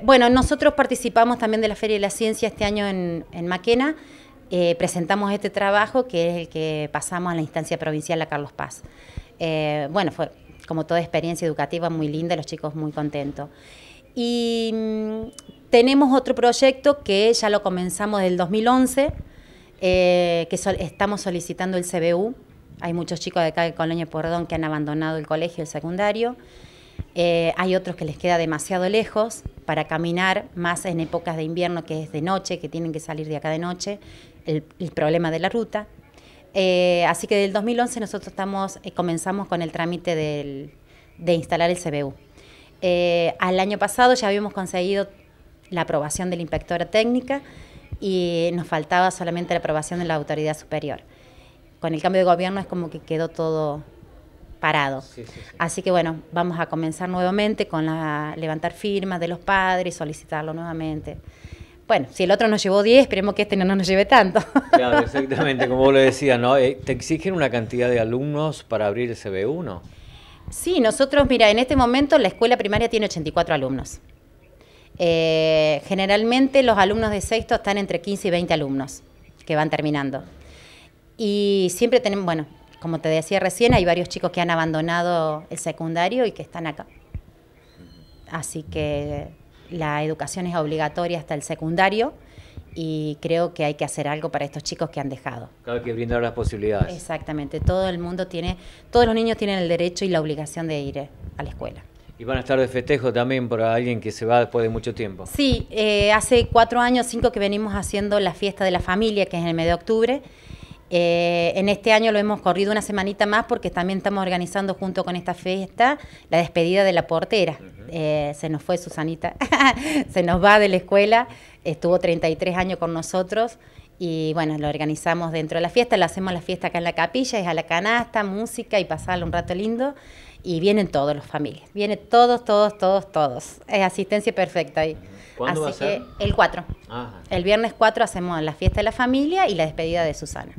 Bueno, nosotros participamos también de la Feria de la Ciencia este año en, Maquena. Eh, presentamos este trabajo que es el que pasamos a la instancia provincial a Carlos Paz. Eh, bueno, fue como toda experiencia educativa muy linda, los chicos muy contentos. Y mm, tenemos otro proyecto que ya lo comenzamos del 2011, eh, que estamos solicitando el CBU. Hay muchos chicos de acá de Colonia Pordón que han abandonado el colegio, el secundario. hay otros que les queda demasiado lejos, para caminar, más en épocas de invierno que es de noche, que tienen que salir de acá de noche, el, problema de la ruta. Eh, así que del 2011 nosotros estamos, eh, comenzamos con el trámite de instalar el CBU. Eh, al año pasado ya habíamos conseguido la aprobación de la inspectora técnica y nos faltaba solamente la aprobación de la autoridad superior. Con el cambio de gobierno es como que quedó todo parado. Así que bueno, vamos a comenzar nuevamente con la levantar firmas de los padres, solicitarlo nuevamente. Bueno, si el otro nos llevó 10, esperemos que este no nos lleve tanto. Claro, exactamente, como vos lo decías, ¿no? Eh, ¿Te exigen una cantidad de alumnos para abrir el CB1? Sí, nosotros, mira, en este momento la escuela primaria tiene 84 alumnos. Eh, generalmente los alumnos de sexto están entre 15 y 20 alumnos que van terminando. Y siempre tenemos, bueno, como te decía recién, hay varios chicos que han abandonado el secundario y que están acá. Así que la educación es obligatoria hasta el secundario y creo que hay que hacer algo para estos chicos que han dejado. Claro, que brindar las posibilidades. Exactamente, todo el mundo tiene, todos los niños tienen el derecho y la obligación de ir eh, a la escuela. Y van a estar de festejo también por alguien que se va después de mucho tiempo. Sí, eh, hace cuatro años, cinco que venimos haciendo la fiesta de la familia, que es en el mes de octubre. Eh, en este año lo hemos corrido una semanita más porque también estamos organizando junto con esta fiesta la despedida de la portera. Eh, se nos fue Susanita, se nos va de la escuela, estuvo 33 años con nosotros y bueno, lo organizamos dentro de la fiesta, lo hacemos la fiesta acá en la capilla, es a la canasta, música y pasarle un rato lindo y vienen todos los familias, vienen todos, todos, todos, todos. Es asistencia perfecta ahí. Así que el 4. El viernes 4 hacemos la fiesta de la familia y la despedida de Susana.